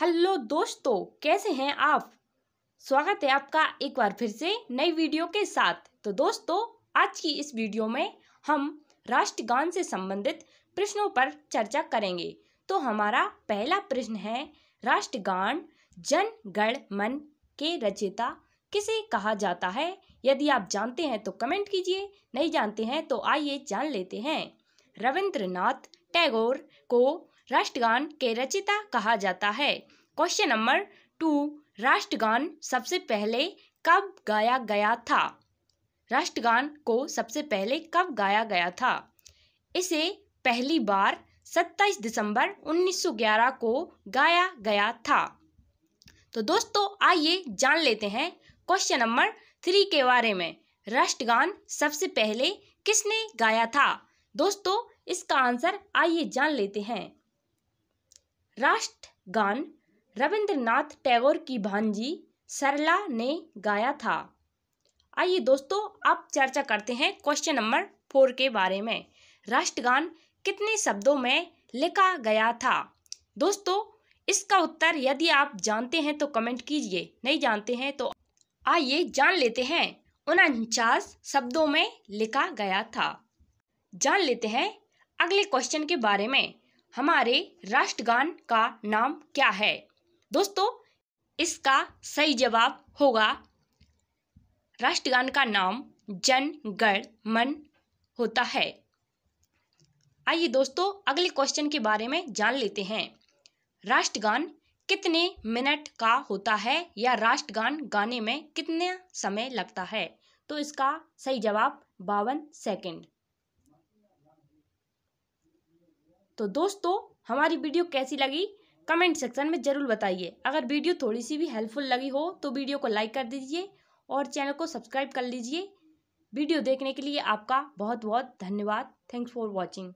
hello दोस्तों कैसे हैं आप स्वागत है आपका एक बार फिर से नई वीडियो के साथ तो दोस्तों आज की इस वीडियो में हम राष्ट्रगान से संबंधित प्रश्नों पर चर्चा करेंगे तो हमारा पहला प्रश्न है राष्ट्रगान जन गण मन के रचयिता किसे कहा जाता है यदि आप जानते हैं तो कमेंट कीजिए नहीं जानते हैं तो आइए जान लेते हैं रविंद्रनाथ टैगोर को राष्ट्रगान के रचिता कहा जाता है क्वेश्चन नंबर टू राष्ट्रगान सबसे पहले कब गाया गया था राष्ट्रगान को सबसे पहले कब गाया गया था इसे पहली बार 27 दिसंबर 1911 को गाया गया था तो दोस्तों आइए जान लेते हैं क्वेश्चन नंबर थ्री के बारे में राष्ट्रगान सबसे पहले किसने गाया था दोस्तों इसका आंसर आइए जान लेते हैं राष्ट्रगान रविंद्रनाथ टैगोर की भांजी सरला ने गाया था आइए दोस्तों अब चर्चा करते हैं क्वेश्चन नंबर फोर के बारे में राष्ट्रगान कितने शब्दों में लिखा गया था दोस्तों इसका उत्तर यदि आप जानते हैं तो कमेंट कीजिए नहीं जानते हैं तो आइए जान लेते हैं उनचास शब्दों में लिखा गया था जान लेते हैं अगले क्वेश्चन के बारे में हमारे राष्ट्रगान का नाम क्या है दोस्तों इसका सही जवाब होगा राष्ट्रगान का नाम जन गण मन होता है आइए दोस्तों अगले क्वेश्चन के बारे में जान लेते हैं राष्ट्रगान कितने मिनट का होता है या राष्ट्रगान गाने में कितना समय लगता है तो इसका सही जवाब बावन सेकंड तो दोस्तों हमारी वीडियो कैसी लगी कमेंट सेक्शन में ज़रूर बताइए अगर वीडियो थोड़ी सी भी हेल्पफुल लगी हो तो वीडियो को लाइक कर दीजिए और चैनल को सब्सक्राइब कर लीजिए वीडियो देखने के लिए आपका बहुत बहुत धन्यवाद थैंक्स फॉर वॉचिंग